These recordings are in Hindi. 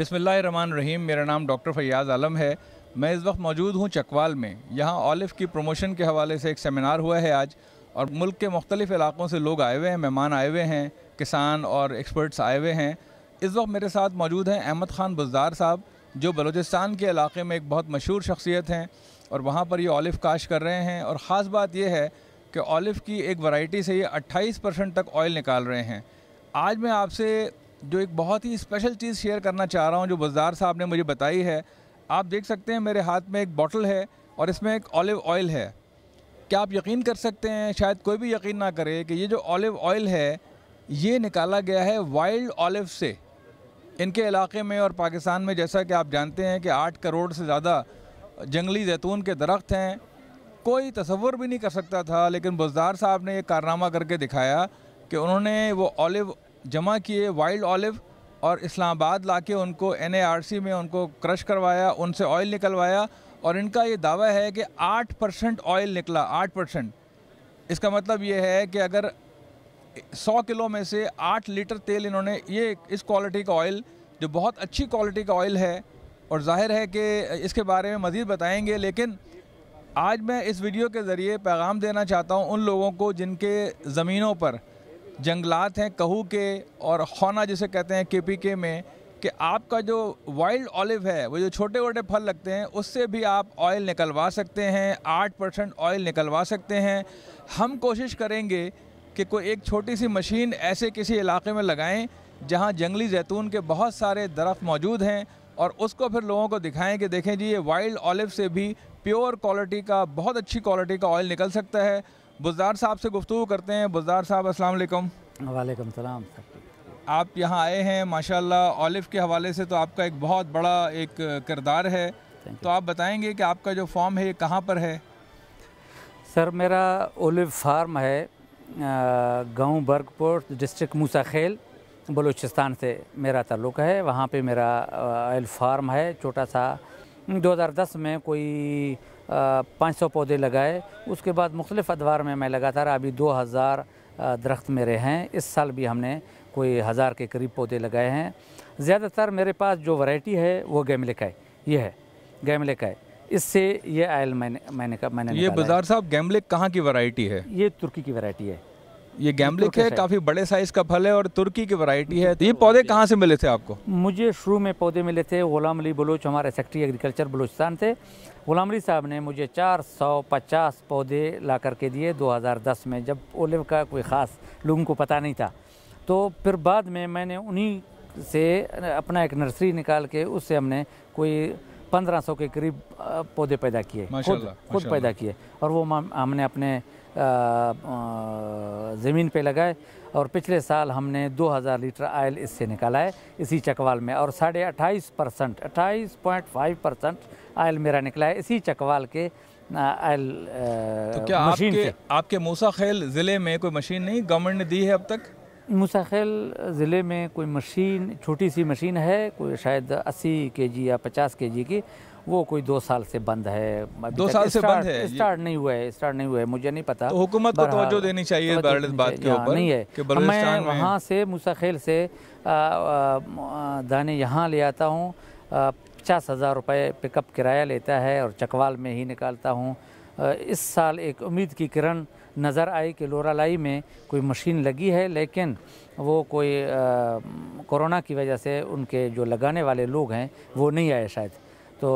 बिसमान रहीम मेरा नाम डॉक्टर फैयाज़ आलम है मैं इस वक्त मौजूद हूँ चकवाल में यहाँ ऑलिफ की प्रमोशन के हवाले से एक सेमिनार हुआ है आज और मुल्क के मुख्तलिफ़ इलाक़ों से लोग आए हुए हैं मेहमान आए हुए हैं किसान और एक्सपर्ट्स आए हुए हैं इस वक्त मेरे साथ मौजूद हैं अहमद ख़ान बुजदार साहब जो बलूचिस्तान के इलाके में एक बहुत मशहूर शख्सियत हैं और वहाँ पर ये ऑलिफ काश कर रहे हैं और ख़ास बात यह है कि ऑलिफ की एक वैरायटी से ये 28 परसेंट तक ऑयल निकाल रहे हैं आज मैं आपसे जो एक बहुत ही स्पेशल चीज़ शेयर करना चाह रहा हूँ जो बाजार साहब ने मुझे बताई है आप देख सकते हैं मेरे हाथ में एक बॉटल है और इसमें एक ऑलिव ऑयल है क्या आप यकीन कर सकते हैं शायद कोई भी यकीन ना करे कि ये जो ऑलिव ऑयल है ये निकाला गया है वाइल्ड ऑलिव से इनके इलाके में और पाकिस्तान में जैसा कि आप जानते हैं कि आठ करोड़ से ज़्यादा जंगली जैतून के दरख्त हैं कोई तस्वर भी नहीं कर सकता था लेकिन बुजदार साहब ने ये कारनामा करके दिखाया कि उन्होंने वो ऑलिव जमा किए वाइल्ड ऑलिव और इस्लामाबाद लाके उनको एन में उनको क्रश करवाया उनसे ऑयल निकलवाया और इनका ये दावा है कि आठ परसेंट ऑयल निकला आठ परसेंट इसका मतलब ये है कि अगर सौ किलो में से आठ लीटर तेल इन्होंने ये इस क्वालिटी का ऑयल जो बहुत अच्छी क्वालिटी का ऑयल है और जाहिर है कि इसके बारे में मज़ीद बताएँगे लेकिन आज मैं इस वीडियो के ज़रिए पैगाम देना चाहता हूँ उन लोगों को जिनके ज़मीनों पर जंगलात हैं कहू के और होना जिसे कहते हैं के पी के में कि आपका जो वाइल्ड ऑलिव है वो जो छोटे छोटे फल लगते हैं उससे भी आप ऑयल निकलवा सकते हैं आठ परसेंट ऑयल निकलवा सकते हैं हम कोशिश करेंगे कि कोई एक छोटी सी मशीन ऐसे किसी इलाके में लगाएं जहां जंगली जैतून के बहुत सारे दरख्त मौजूद हैं और उसको फिर लोगों को दिखाएं कि देखें जी ये वाइल्ड ऑलिव से भी प्योर क्वालिटी का बहुत अच्छी क्वालिटी का ऑयल निकल सकता है बुजदार साहब से गुफ्तु करते हैं बुजार साहब अस्सलाम वालेकुम वालेकुम सलाम आप यहाँ आए हैं माशाल्लाह ओलिव के हवाले से तो आपका एक बहुत बड़ा एक किरदार है तो आप बताएंगे कि आपका जो फॉर्म है ये कहाँ पर है सर मेरा ओलिव फार्म है गांव बर्गपुर डिस्ट्रिक्ट खेल बलूचिस्तान से मेरा ताल्लुक़ है वहाँ पे मेरा ऑयल फार्म है छोटा सा 2010 में कोई पाँच सौ पौधे लगाए उसके बाद मुख्तलिफ अदवार में मैं लगातार अभी 2000 दरख्त मेरे हैं इस साल भी हमने कोई हज़ार के करीब पौधे लगाए हैं ज़्यादातर मेरे पास जो वैरायटी है वो गैमलिकाई ये है गैमलिकाई इससे ये आयल मैंने मैंने कहा मैंने ये बाजार साहब गैमले कहाँ की वैरायटी है ये तुर्की की वैरायटी है ये गैम्बलिक है काफ़ी बड़े साइज़ का फल है और तुर्की की वैरायटी है तो ये तो पौधे कहाँ से मिले थे आपको मुझे शुरू में पौधे मिले थे गुलाम अली बलोच हमारे सेक्रेटरी एग्रीकल्चर बलोचिस्तान थे गुलाम अली साहब ने मुझे 450 पौधे ला करके दिए 2010 में जब ओलिव का कोई ख़ास लोगों को पता नहीं था तो फिर बाद में मैंने उन्हीं से अपना एक नर्सरी निकाल के उससे हमने कोई 1500 के करीब पौधे पैदा किए खुद खुद पैदा किए और वो हमने अपने ज़मीन पे लगाए और पिछले साल हमने 2000 लीटर आयल इससे निकाला है इसी चकवाल में और साढ़े अट्ठाईस परसेंट अट्ठाईस पॉइंट फाइव परसेंट आयल मेरा निकला है इसी चकवाल के आयल तो क्या मशीन आपके, आपके मूसा खेल ज़िले में कोई मशीन नहीं गवर्नमेंट ने दी है अब तक मूसा खेल ज़िले में कोई मशीन छोटी सी मशीन है कोई शायद 80 केजी या 50 केजी की वो कोई दो साल से बंद है दो साल से बंद है स्टार्ट नहीं हुआ है स्टार्ट नहीं हुआ है मुझे नहीं पता तो हुकूमत को तवज्जो देनी चाहिए बात के हाँ, ऊपर नहीं है मैं वहाँ से मुसाखेल से दाने यहाँ ले आता हूँ पचास हज़ार रुपये पिकअप किराया लेता है और चकवाल में ही निकालता हूँ इस साल एक उम्मीद की किरण नज़र आई कि लोरालाई में कोई मशीन लगी है लेकिन वो कोई कोरोना की वजह से उनके जो लगाने वाले लोग हैं वो नहीं आए शायद तो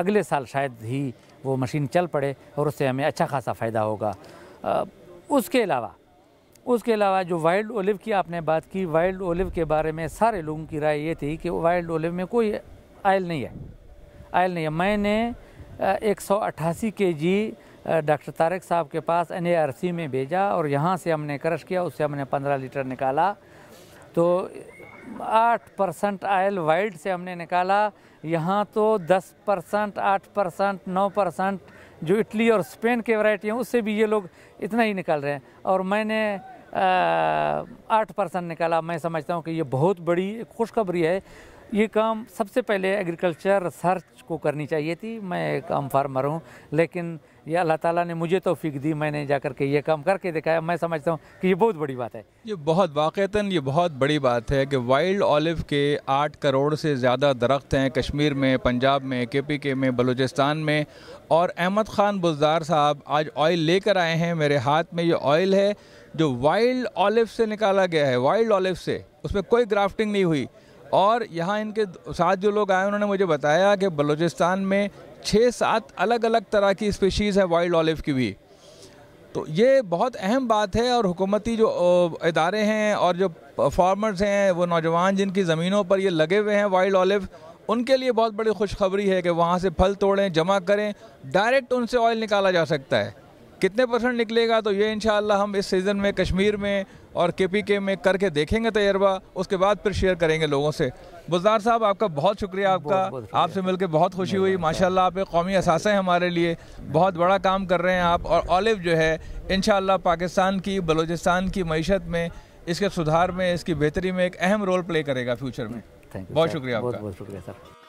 अगले साल शायद ही वो मशीन चल पड़े और उससे हमें अच्छा खासा फ़ायदा होगा उसके अलावा उसके अलावा जो वाइल्ड ओलिव की आपने बात की वाइल्ड ओलिव के बारे में सारे लोगों की राय ये थी कि वाइल्ड ओलिव में कोई आयल नहीं है आयल नहीं है मैंने एक सौ अट्ठासी के जी डॉक्टर तारक साहब के पास एन में भेजा और यहाँ से हमने क्रश किया उससे हमने पंद्रह लीटर निकाला तो आठ परसेंट आयल वाइड से हमने निकाला यहाँ तो दस परसेंट आठ परसेंट नौ परसेंट जो इटली और स्पेन के वैरायटी हैं उससे भी ये लोग इतना ही निकाल रहे हैं और मैंने आठ परसेंट निकाला मैं समझता हूँ कि ये बहुत बड़ी खुशखबरी है ये काम सबसे पहले एग्रीकल्चर रिसर्च को करनी चाहिए थी मैं एक आम फार्मर हूँ लेकिन ये अल्लाह ताला ने मुझे तोफीक दी मैंने जा कर के ये काम करके दिखाया मैं समझता हूँ कि ये बहुत बड़ी बात है ये बहुत वाक़ता ये बहुत बड़ी बात है कि वाइल्ड ऑलिव के आठ करोड़ से ज़्यादा दरख्त हैं कश्मीर में पंजाब में के पी के में बलूचिस्तान में और अहमद ख़ान बुजदार साहब आज ऑयल लेकर आए हैं मेरे हाथ में ये ऑयल है जो वाइल्ड ऑलिव से निकाला गया है वाइल्ड ऑलिव से उसमें कोई ग्राफ्टिंग नहीं हुई और यहाँ इनके साथ जो लोग आए उन्होंने मुझे बताया कि बलूचिस्तान में छः सात अलग अलग तरह की स्पीशीज़ है वाइल्ड ऑलिव की भी तो ये बहुत अहम बात है और हुकूमती जो इदारे हैं और जो फार्मर्स हैं वो नौजवान जिनकी ज़मीनों पर ये लगे हुए हैं वाइल्ड ऑलिव उनके लिए बहुत बड़ी खुशखबरी है कि वहाँ से फल तोड़ें जमा करें डायरेक्ट उनसे ऑयल निकाला जा सकता है कितने परसेंट निकलेगा तो ये इन हम इस सीज़न में कश्मीर में और के में करके देखेंगे तजर्बा उसके बाद फिर शेयर करेंगे लोगों से बुजार साहब आपका बहुत शुक्रिया आपका आपसे मिलकर बहुत खुशी हुई माशाल्लाह आप एक कौमी असासा हैं हमारे लिए बहुत बड़ा काम कर रहे हैं आप और ऑलिव जो है इन पाकिस्तान की बलोचिस्तान की मीशत में इसके सुधार में इसकी बेहतरी में एक अहम रोल प्ले करेगा फ्यूचर में बहुत शुक्रिया आपका बहुत शुक्रिया सर